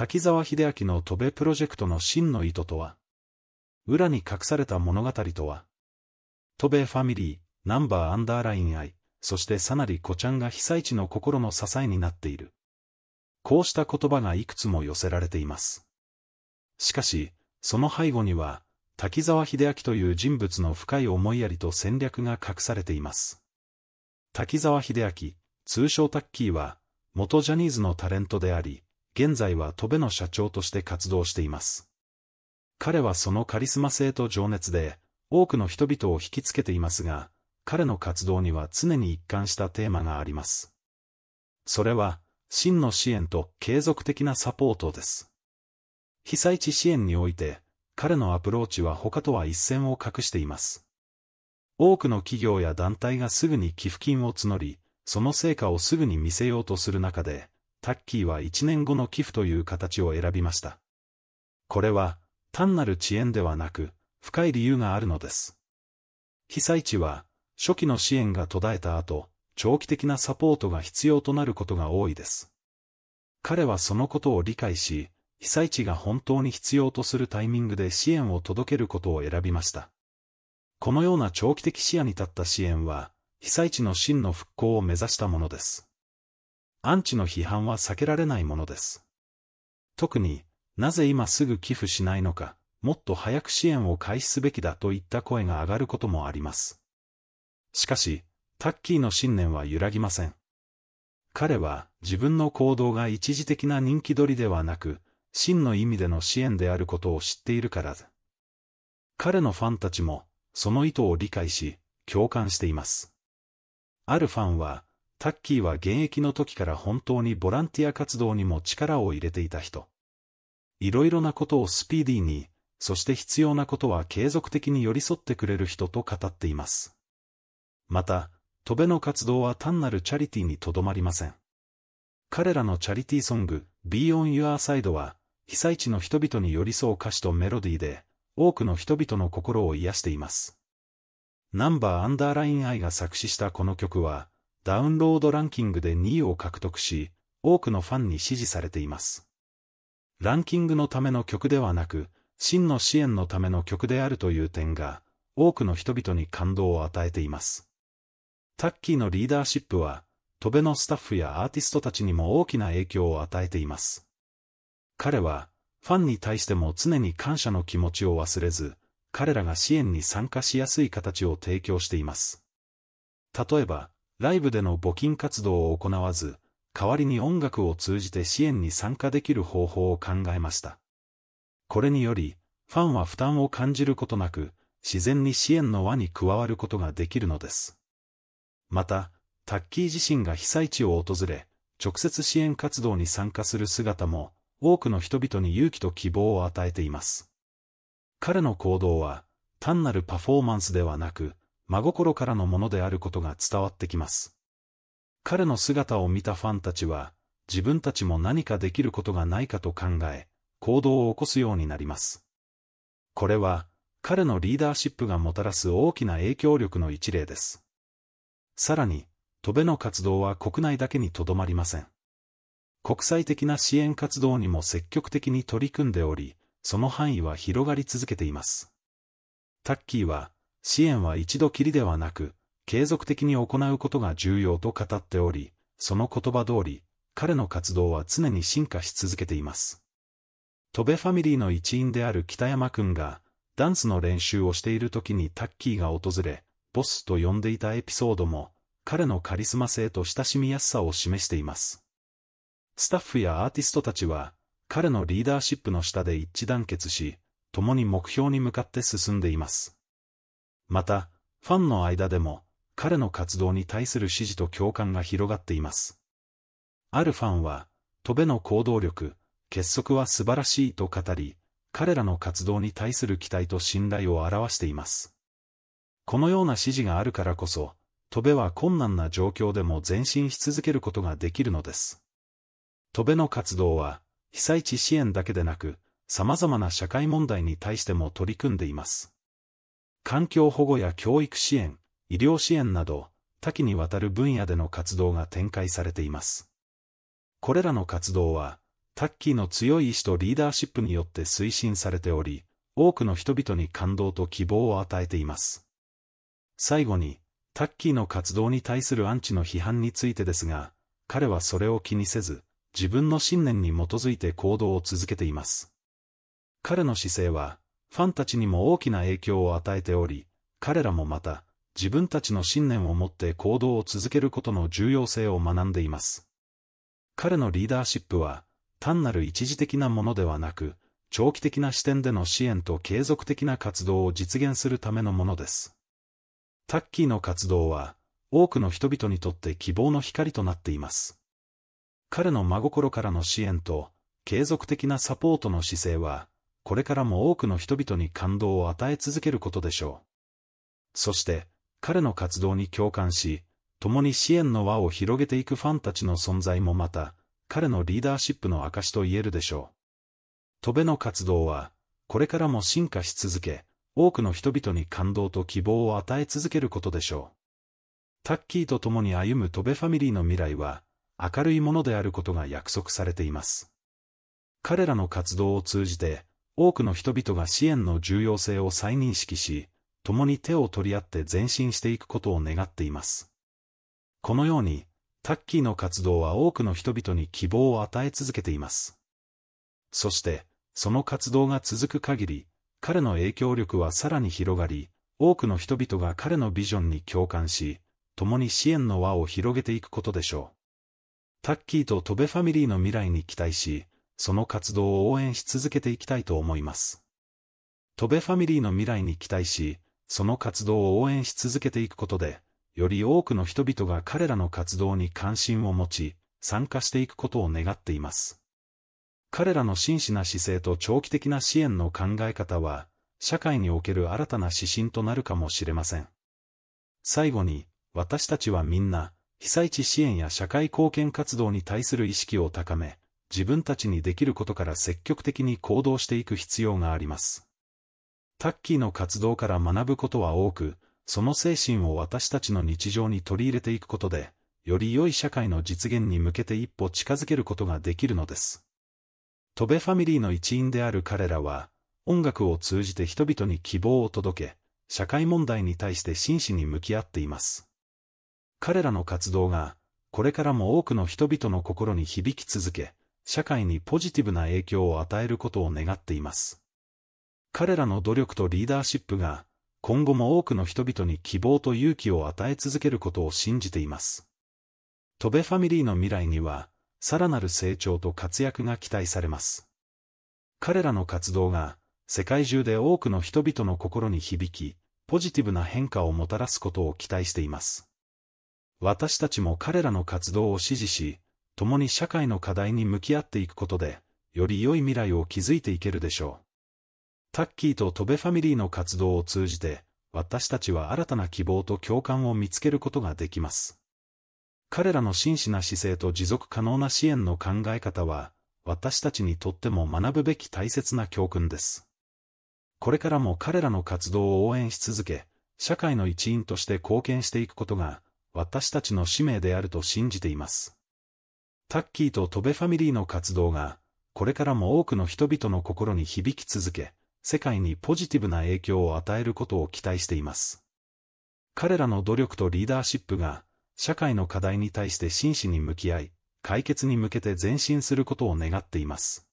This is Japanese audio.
滝沢秀明の戸部プロジェクトの真の意図とは裏に隠された物語とは戸部ファミリー、ナンバーアンダーライン愛、そしてさなり子ちゃんが被災地の心の支えになっている。こうした言葉がいくつも寄せられています。しかし、その背後には、滝沢秀明という人物の深い思いやりと戦略が隠されています。滝沢秀明、通称タッキーは、元ジャニーズのタレントであり、現在は戸部の社長として活動しています。彼はそのカリスマ性と情熱で、多くの人々を引きつけていますが、彼の活動には常に一貫したテーマがあります。それは、真の支援と継続的なサポートです。被災地支援において、彼のアプローチは他とは一線を画しています。多くの企業や団体がすぐに寄付金を募り、その成果をすぐに見せようとする中で、タッキーは1年後の寄付という形を選びました。これは、単なる遅延ではなく、深い理由があるのです。被災地は、初期の支援が途絶えた後、長期的なサポートが必要となることが多いです。彼はそのことを理解し、被災地が本当に必要とするタイミングで支援を届けることを選びました。このような長期的視野に立った支援は、被災地の真の復興を目指したものです。アンチの批判は避けられないものです。特になぜ今すぐ寄付しないのか、もっと早く支援を開始すべきだといった声が上がることもあります。しかし、タッキーの信念は揺らぎません。彼は自分の行動が一時的な人気取りではなく、真の意味での支援であることを知っているからだ。彼のファンたちも、その意図を理解し、共感しています。あるファンは、タッキーは現役の時から本当にボランティア活動にも力を入れていた人。いろいろなことをスピーディーに、そして必要なことは継続的に寄り添ってくれる人と語っています。また、戸辺の活動は単なるチャリティーにとどまりません。彼らのチャリティーソング、Be On Your Side は、被災地の人々に寄り添う歌詞とメロディーで、多くの人々の心を癒しています。ナンバーアンダーライン愛が作詞したこの曲は、ダウンロードランキングで2位を獲得し、多くのファンに支持されています。ランキングのための曲ではなく、真の支援のための曲であるという点が、多くの人々に感動を与えています。タッキーのリーダーシップは、戸辺のスタッフやアーティストたちにも大きな影響を与えています。彼は、ファンに対しても常に感謝の気持ちを忘れず、彼らが支援に参加しやすい形を提供しています。例えば、ライブでの募金活動を行わず、代わりに音楽を通じて支援に参加できる方法を考えました。これにより、ファンは負担を感じることなく、自然に支援の輪に加わることができるのです。また、タッキー自身が被災地を訪れ、直接支援活動に参加する姿も、多くの人々に勇気と希望を与えています。彼の行動は、単なるパフォーマンスではなく、真心からのものであることが伝わってきます。彼の姿を見たファンたちは、自分たちも何かできることがないかと考え、行動を起こすようになります。これは、彼のリーダーシップがもたらす大きな影響力の一例です。さらに、戸辺の活動は国内だけにとどまりません。国際的な支援活動にも積極的に取り組んでおり、その範囲は広がり続けています。タッキーは、支援は一度きりではなく、継続的に行うことが重要と語っており、その言葉通り、彼の活動は常に進化し続けています。戸ベファミリーの一員である北山くんが、ダンスの練習をしている時にタッキーが訪れ、ボスと呼んでいたエピソードも、彼のカリスマ性と親しみやすさを示しています。スタッフやアーティストたちは、彼のリーダーシップの下で一致団結し、共に目標に向かって進んでいます。また、ファンの間でも、彼の活動に対する支持と共感が広がっています。あるファンは、トベの行動力、結束は素晴らしいと語り、彼らの活動に対する期待と信頼を表しています。このような指示があるからこそ、トベは困難な状況でも前進し続けることができるのです。トベの活動は、被災地支援だけでなく、様々な社会問題に対しても取り組んでいます。環境保護や教育支援、医療支援など、多岐にわたる分野での活動が展開されています。これらの活動は、タッキーの強い意志とリーダーシップによって推進されており、多くの人々に感動と希望を与えています。最後に、タッキーの活動に対するアンチの批判についてですが、彼はそれを気にせず、自分の信念に基づいて行動を続けています。彼の姿勢は、ファンたちにも大きな影響を与えており、彼らもまた、自分たちの信念を持って行動を続けることの重要性を学んでいます。彼のリーダーシップは、単なる一時的なものではなく、長期的な視点での支援と継続的な活動を実現するためのものです。タッキーの活動は、多くの人々にとって希望の光となっています。彼の真心からの支援と、継続的なサポートの姿勢は、これからも多くの人々に感動を与え続けることでしょう。そして、彼の活動に共感し、共に支援の輪を広げていくファンたちの存在もまた、彼のリーダーシップの証と言えるでしょう。戸辺の活動は、これからも進化し続け、多くの人々に感動と希望を与え続けることでしょう。タッキーと共に歩む戸辺ファミリーの未来は、明るいものであることが約束されています。彼らの活動を通じて、多くの人々が支援の重要性を再認識し、共に手を取り合って前進していくことを願っています。このように、タッキーの活動は多くの人々に希望を与え続けています。そして、その活動が続く限り、彼の影響力はさらに広がり、多くの人々が彼のビジョンに共感し、共に支援の輪を広げていくことでしょう。タッキーとトベファミリーの未来に期待し、その活動を応援し続けていきたいと思います。戸部ファミリーの未来に期待し、その活動を応援し続けていくことで、より多くの人々が彼らの活動に関心を持ち、参加していくことを願っています。彼らの真摯な姿勢と長期的な支援の考え方は、社会における新たな指針となるかもしれません。最後に、私たちはみんな、被災地支援や社会貢献活動に対する意識を高め、自分たちにできることから積極的に行動していく必要があります。タッキーの活動から学ぶことは多く、その精神を私たちの日常に取り入れていくことで、より良い社会の実現に向けて一歩近づけることができるのです。戸部ファミリーの一員である彼らは、音楽を通じて人々に希望を届け、社会問題に対して真摯に向き合っています。彼らの活動が、これからも多くの人々の心に響き続け、社会にポジティブな影響を与えることを願っています。彼らの努力とリーダーシップが、今後も多くの人々に希望と勇気を与え続けることを信じています。戸部ファミリーの未来には、さらなる成長と活躍が期待されます。彼らの活動が、世界中で多くの人々の心に響き、ポジティブな変化をもたらすことを期待しています。私たちも彼らの活動を支持し、共に社会の課題に向き合っていくことで、より良い未来を築いていけるでしょう。タッキーとトベファミリーの活動を通じて、私たちは新たな希望と共感を見つけることができます。彼らの真摯な姿勢と持続可能な支援の考え方は、私たちにとっても学ぶべき大切な教訓です。これからも彼らの活動を応援し続け、社会の一員として貢献していくことが、私たちの使命であると信じています。タッキーとトベファミリーの活動が、これからも多くの人々の心に響き続け、世界にポジティブな影響を与えることを期待しています。彼らの努力とリーダーシップが、社会の課題に対して真摯に向き合い、解決に向けて前進することを願っています。